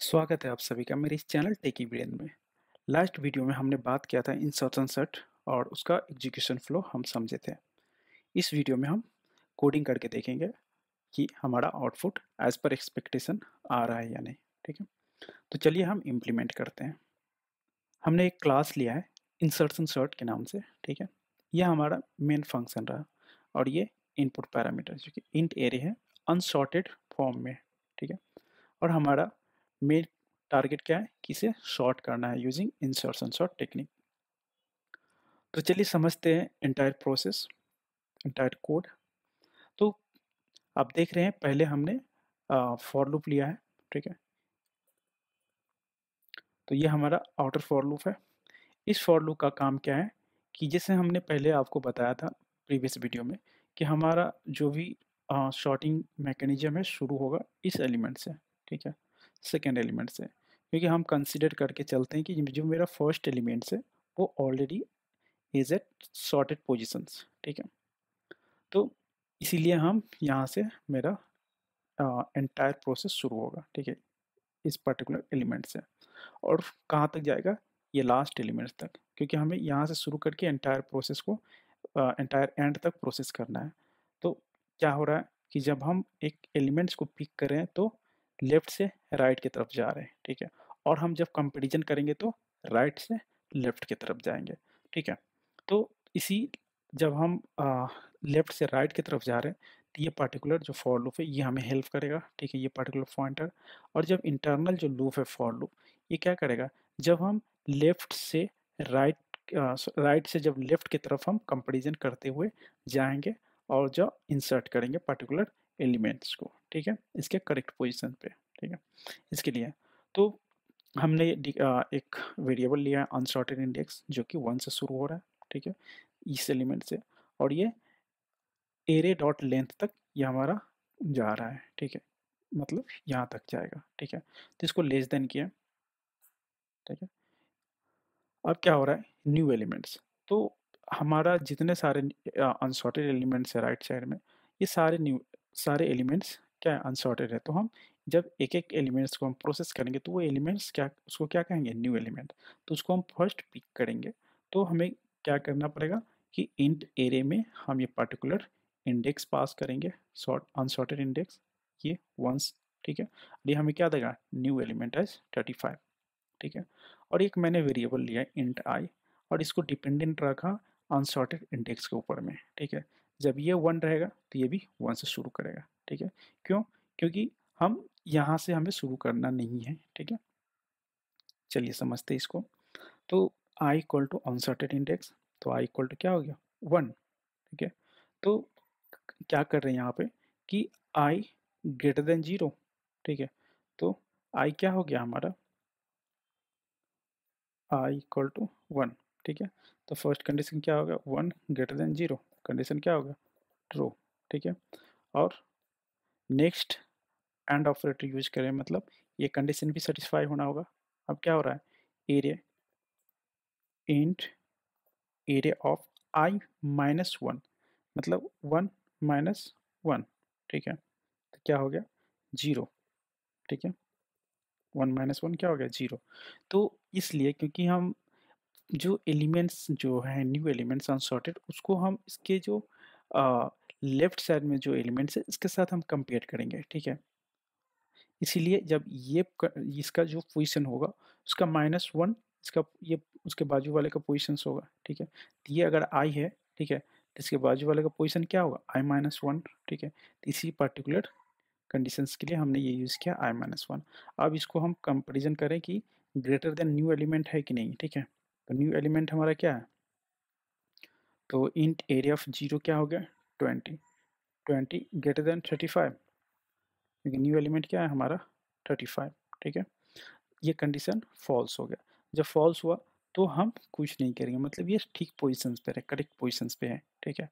स्वागत है आप सभी का मेरे इस चैनल टेकी ब्रेन में लास्ट वीडियो में हमने बात किया था इंसर्शन सर्ट और उसका एग्जीक्यूशन फ्लो हम समझे थे इस वीडियो में हम कोडिंग करके देखेंगे कि हमारा आउटपुट एज पर एक्सपेक्टेशन आ रहा है या नहीं ठीक है तो चलिए हम इम्प्लीमेंट करते हैं हमने एक क्लास लिया है इंसर्शन सर्ट के नाम से ठीक है यह हमारा मेन फंक्शन रहा और ये इनपुट पैरामीटर जो कि इंट एरे है अनसॉर्टेड फॉर्म में ठीक है और हमारा मेन टारगेट क्या है कि इसे शॉर्ट करना है यूजिंग इंसर्शन शॉर्ट टेक्निक तो चलिए समझते हैं इंटायर प्रोसेस इंटायर कोड तो आप देख रहे हैं पहले हमने फॉर लूप लिया है ठीक है तो ये हमारा आउटर फॉर लूप है इस फॉर लूप का काम क्या है कि जैसे हमने पहले आपको बताया था प्रीवियस वीडियो में कि हमारा जो भी शॉर्टिंग मैकेनिज्म है शुरू होगा इस एलिमेंट से ठीक है सेकेंड एलिमेंट से क्योंकि हम कंसिडर करके चलते हैं कि जो मेरा फर्स्ट एलिमेंट है वो already is at sorted positions ठीक है तो इसीलिए हम यहाँ से मेरा एंटायर प्रोसेस शुरू होगा ठीक है इस पर्टिकुलर एलिमेंट से और कहाँ तक जाएगा ये लास्ट एलिमेंट तक क्योंकि हमें यहाँ से शुरू करके एंटायर प्रोसेस को एंटायर एंड तक प्रोसेस करना है तो क्या हो रहा है कि जब हम एक एलिमेंट्स को पिक करें तो लेफ्ट से राइट की तरफ जा रहे हैं ठीक है और हम जब कंपेरिजन करेंगे तो राइट से लेफ्ट की तरफ जाएंगे ठीक है तो इसी जब हम लेफ्ट से राइट की तरफ जा रहे हैं तो ये पार्टिकुलर जो फॉर लूप है ये हमें हेल्प करेगा ठीक है ये पार्टिकुलर पॉइंटर और जब इंटरनल जो लूप है फॉर लूप ये क्या करेगा जब हम लेफ्ट से राइट राइट से जब लेफ्ट की तरफ हम कंपेरिजन करते हुए जाएंगे और जो इंसर्ट करेंगे पार्टिकुलर एलिमेंट्स को ठीक है इसके करेक्ट पोजीशन पे ठीक है इसके लिए तो हमने एक वेरिएबल लिया है अनसॉर्टेड इंडेक्स जो कि वन से शुरू हो रहा है ठीक है इस एलिमेंट से और ये एरे डॉट लेंथ तक ये हमारा जा रहा है ठीक है मतलब यहाँ तक जाएगा ठीक है तो इसको लेस देन किया ठीक है अब क्या हो रहा है न्यू एलिमेंट्स तो हमारा जितने सारे अनसॉर्टेड एलिमेंट्स है राइट साइड में ये सारे न्यू सारे एलिमेंट्स क्या है अनसॉर्टेड है तो हम जब एक एक एलिमेंट्स को हम प्रोसेस करेंगे तो वो एलिमेंट्स क्या उसको क्या कहेंगे न्यू एलिमेंट तो उसको हम फर्स्ट पिक करेंगे तो हमें क्या करना पड़ेगा कि इंट एरे में हम ये पर्टिकुलर इंडेक्स पास करेंगे सॉर्ट अनसॉर्टेड इंडेक्स ये वंस ठीक है और ये हमें क्या देगा new element as thirty five ठीक है और एक मैंने वेरिएबल लिया इंट आई और इसको डिपेंडेंट रखा अनसॉर्टेड इंडेक्स के ऊपर में ठीक है जब ये वन रहेगा तो ये भी वन से शुरू करेगा ठीक है क्यों क्योंकि हम यहाँ से हमें शुरू करना नहीं है ठीक है चलिए समझते इसको तो I equal to unsorted index तो आई इक्वल टू क्या हो गया वन ठीक है तो क्या कर रहे हैं यहाँ पे कि आई ग्रेटर देन जीरो ठीक है तो आई क्या हो गया हमारा आई इक्वल टू वन ठीक है तो फर्स्ट कंडीशन क्या होगा one greater than zero condition क्या होगा ट्रू ठीक है और नेक्स्ट एंड ऑपरेटर यूज करें मतलब ये कंडीशन भी सेटिस्फाई होना होगा अब क्या हो रहा है array int array of I minus one मतलब वन माइनस वन ठीक है तो क्या हो गया जीरो ठीक है वन माइनस वन क्या हो गया जीरो तो इसलिए क्योंकि हम जो एलिमेंट्स जो है न्यू एलिमेंट्स अनसॉर्टेड उसको हम इसके जो लेफ्ट साइड में जो एलिमेंट्स है इसके साथ हम कंपेयर करेंगे ठीक है इसीलिए जब ये इसका जो पोजिशन होगा उसका माइनस वन इसका ये उसके बाजू वाले का पोजिशन होगा ठीक है तो ये अगर आई है ठीक है तो इसके बाजू वाले का पोजिशन क्या होगा आई माइनस वन ठीक है तो इसी पर्टिकुलर कंडीशंस के लिए हमने ये यूज़ किया आई माइनस वन अब इसको हम कंपेरिजन करें कि ग्रेटर देन न्यू एलिमेंट है कि नहीं ठीक है तो न्यू एलिमेंट हमारा क्या है तो इंट एरिया ऑफ जीरो क्या हो गया twenty twenty greater than thirty five क्योंकि न्यू एलिमेंट क्या है हमारा थर्टी फाइव ठीक है ये कंडीशन फॉल्स हो गया जब फॉल्स हुआ तो हम कुछ नहीं करेंगे मतलब ये ठीक पोजिशन पर है करेक्ट पोजिशन पे है ठीक है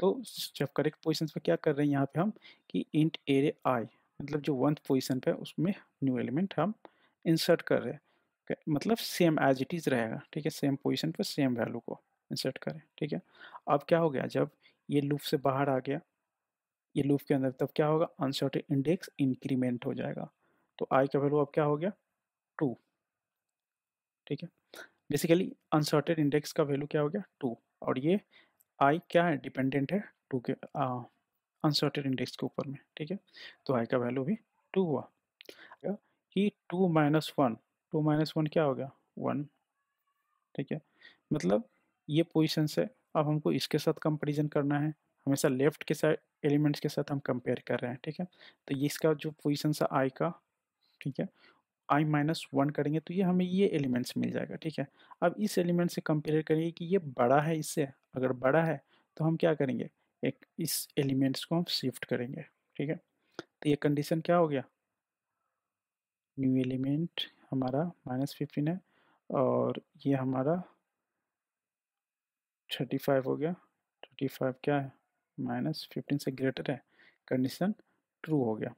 तो जब करेक्ट पोजिशन पर क्या कर रहे हैं यहाँ पे हम कि इंट एरे आई मतलब जो वन पोजिशन पर उसमें न्यू एलिमेंट हम इंसर्ट कर रहे हैं मतलब सेम एज इट इज़ रहेगा ठीक है सेम पोजिशन पर सेम वैल्यू को इंसर्ट करें ठीक है अब क्या हो गया जब ये लूप से बाहर आ गया ये लूप के अंदर तब क्या होगा अनसर्टेड इंडेक्स इंक्रीमेंट हो जाएगा तो आई का वैल्यू अब क्या हो गया टू ठीक है बेसिकली अनसर्टेड इंडेक्स का वैल्यू क्या हो गया टू और ये आई क्या है डिपेंडेंट है टू के अनसर्टेड इंडेक्स के ऊपर में ठीक है तो आई का वैल्यू भी टू हुआ ही two minus one two minus one क्या हो गया वन ठीक है मतलब ये पोजिशन से अब हमको इसके साथ कंपेरिजन करना है हमेशा लेफ्ट के साथ एलिमेंट्स के साथ हम कंपेयर कर रहे हैं ठीक है तो ये इसका जो पोजिशन सा आई का ठीक है आई माइनस वन करेंगे तो ये हमें ये एलिमेंट्स मिल जाएगा ठीक है अब इस एलिमेंट से कंपेयर करेंगे कि ये बड़ा है इससे अगर बड़ा है तो हम क्या करेंगे एक इस एलिमेंट्स को हम शिफ्ट करेंगे ठीक है तो ये कंडीशन क्या हो गया न्यू एलिमेंट हमारा माइनस फिफ्टीन है और ये हमारा थर्टी फाइव हो गया थर्टी फाइव क्या है माइनस फिफ्टीन से ग्रेटर है कंडीशन ट्रू हो गया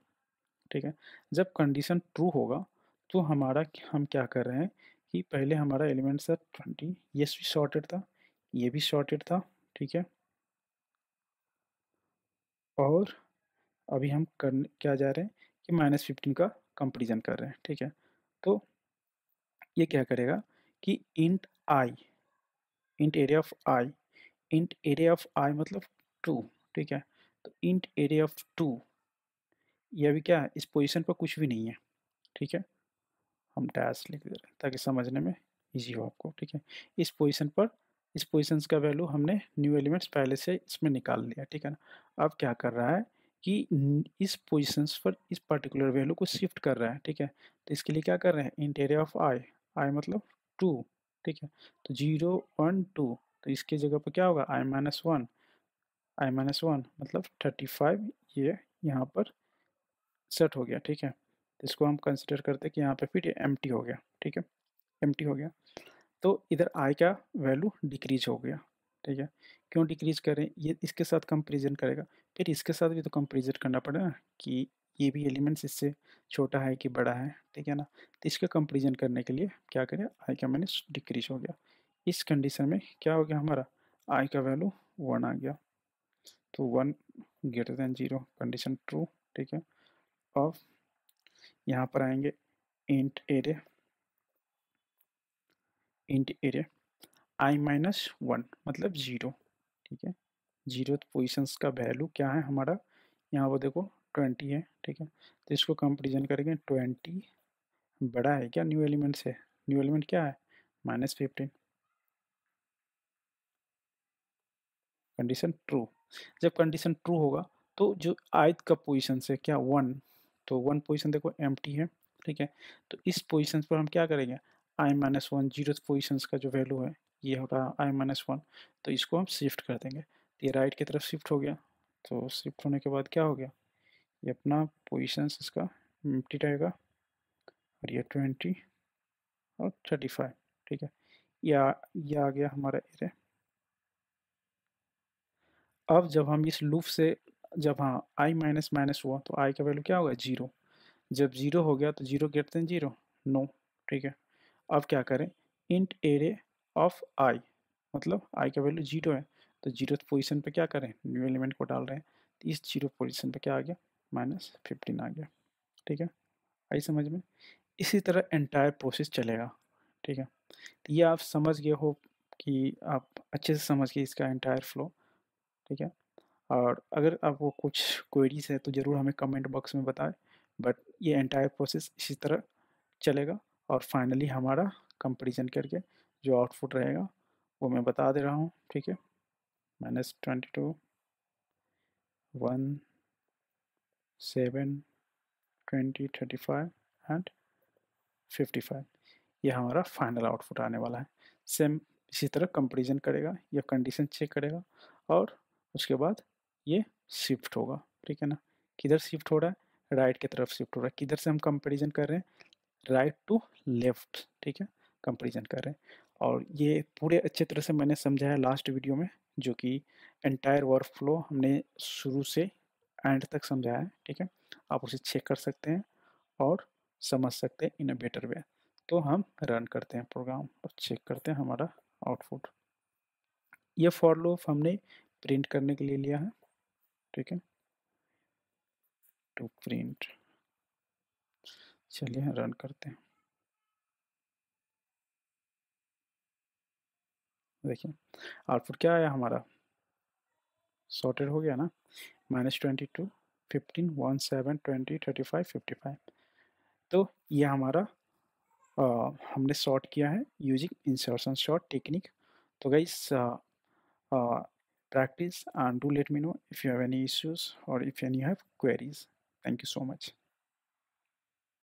ठीक है जब कंडीशन ट्रू होगा तो हमारा हम क्या कर रहे हैं कि पहले हमारा एलिमेंट सर ट्वेंटी ये भी शॉर्टेड था ये भी शॉर्टेड था ठीक है और अभी हम कर क्या जा रहे हैं कि माइनस फिफ्टीन का कंपेरिजन कर रहे हैं ठीक है तो ये क्या करेगा कि int I int array of I int array of I मतलब टू ठीक है तो इंट एरिया ऑफ टू ये अभी क्या है इस पोजीशन पर कुछ भी नहीं है ठीक है हम डैश लिख दे रहे हैं ताकि समझने में इजी हो आपको ठीक है इस पोजीशन पर इस पोजिशन का वैल्यू हमने न्यू एलिमेंट्स पहले से इसमें निकाल लिया ठीक है ना अब क्या कर रहा है कि इस पोजिशंस पर इस पर्टिकुलर वैल्यू को शिफ्ट कर रहा है ठीक है तो इसके लिए क्या कर रहे हैं इंटेरियर ऑफ आई आई मतलब टू ठीक है तो जीरो वन टू तो इसके जगह पर क्या होगा I minus one I minus one मतलब थर्टी फाइव ये यहाँ पर सेट हो गया ठीक है तो इसको हम कंसिडर करते हैं कि यहाँ पर फिर ये एम हो गया ठीक है एम हो गया तो इधर आई का वैल्यू डिक्रीज हो गया ठीक है क्यों डिक्रीज करें ये इसके साथ कंपेरिजन करेगा फिर इसके साथ भी तो कंपेरिजन करना पड़ेगा कि ये भी एलिमेंट्स इससे छोटा है कि बड़ा है ठीक है ना तो इसका कंपेरिजन करने के लिए क्या करें आई का मैंने डिक्रीज हो गया इस कंडीशन में क्या हो गया हमारा आई का वैल्यू वन आ गया तो one greater than zero condition true ठीक है अब यहाँ पर आएंगे int array int array I minus one मतलब ज़ीरो ठीक है जीरो तो पोजिशंस का वैल्यू क्या है हमारा यहाँ पर देखो ट्वेंटी है ठीक है तो इसको कंपेरिजन करेंगे ट्वेंटी बड़ा है क्या न्यू एलिमेंट से न्यू एलिमेंट क्या है माइनस फिफ्टीन कंडीशन ट्रू जब कंडीशन ट्रू होगा तो जो आयत का पोजिशन से क्या वन तो वन पोजिशन देखो एम है ठीक है तो इस पोजिशन पर हम क्या करेंगे I minus one zero position का जो वैल्यू है ये होगा आई माइनस वन तो इसको हम शिफ्ट कर देंगे तो ये राइट की तरफ शिफ्ट हो गया तो शिफ्ट होने के बाद क्या हो गया ये अपना पोजिशन इसका मिट्टी रहेगा और ये ट्वेंटी और थर्टी फाइव ठीक है या ये आ गया हमारा एरे अब जब हम इस लूप से जब हाँ आई माइनस माइनस हुआ तो आई का वैल्यू क्या होगा जीरो जब जीरो हो गया तो जीरो कहते हैं जीरो नो ठीक है अब क्या करें इंट एरे ऑफ आई मतलब आई का वैल्यू जीरो है तो जीरो पोजिशन पर क्या करें न्यू एलिमेंट को डाल रहे हैं तो इस जीरो पोजिशन पर क्या आ गया माइनस फिफ्टीन आ गया ठीक है आई समझ में इसी तरह एंटायर प्रोसेस चलेगा ठीक है तो ये आप समझ गए हो कि आप अच्छे से समझ गए इसका एंटायर फ्लो ठीक है और अगर आपको कुछ क्वेरीज है तो ज़रूर हमें कमेंट बॉक्स में बताएं बट ये एंटायर प्रोसेस इसी तरह चलेगा और फाइनली हमारा कंपेरिजन करके जो आउटपुट रहेगा वो मैं बता दे रहा हूँ ठीक है minus twenty two one seven twenty thirty five and fifty five ये हमारा फाइनल आउटपुट आने वाला है सेम इसी तरह कंपेरिजन करेगा या कंडीशन चेक करेगा और उसके बाद ये शिफ्ट होगा ठीक है ना किधर शिफ्ट हो रहा है राइट की तरफ शिफ्ट हो रहा है किधर से हम कंपेरिजन कर रहे हैं राइट टू लेफ्ट ठीक है कंपेरिजन कर रहे हैं और ये पूरे अच्छे तरह से मैंने समझाया लास्ट वीडियो में जो कि एंटायर वर्क फ्लो हमने शुरू से एंड तक समझाया है ठीक है आप उसे चेक कर सकते हैं और समझ सकते हैं इन अ बेटर वे तो हम रन करते हैं प्रोग्राम और चेक करते हैं हमारा आउटपुट ये फॉर लूप हमने प्रिंट करने के लिए लिया है ठीक है टू प्रिंट चलिए रन करते हैं देखिए आउटपुट क्या आया हमारा सॉर्टेड हो गया ना minus twenty two fifteen one seven twenty thirty five fifty five तो ये हमारा आ, हमने शॉर्ट किया है यूजिंग इंसर्शन शॉर्ट टेक्निक तो guys practice and do let me know if you have any issues और if any have queries thank you so much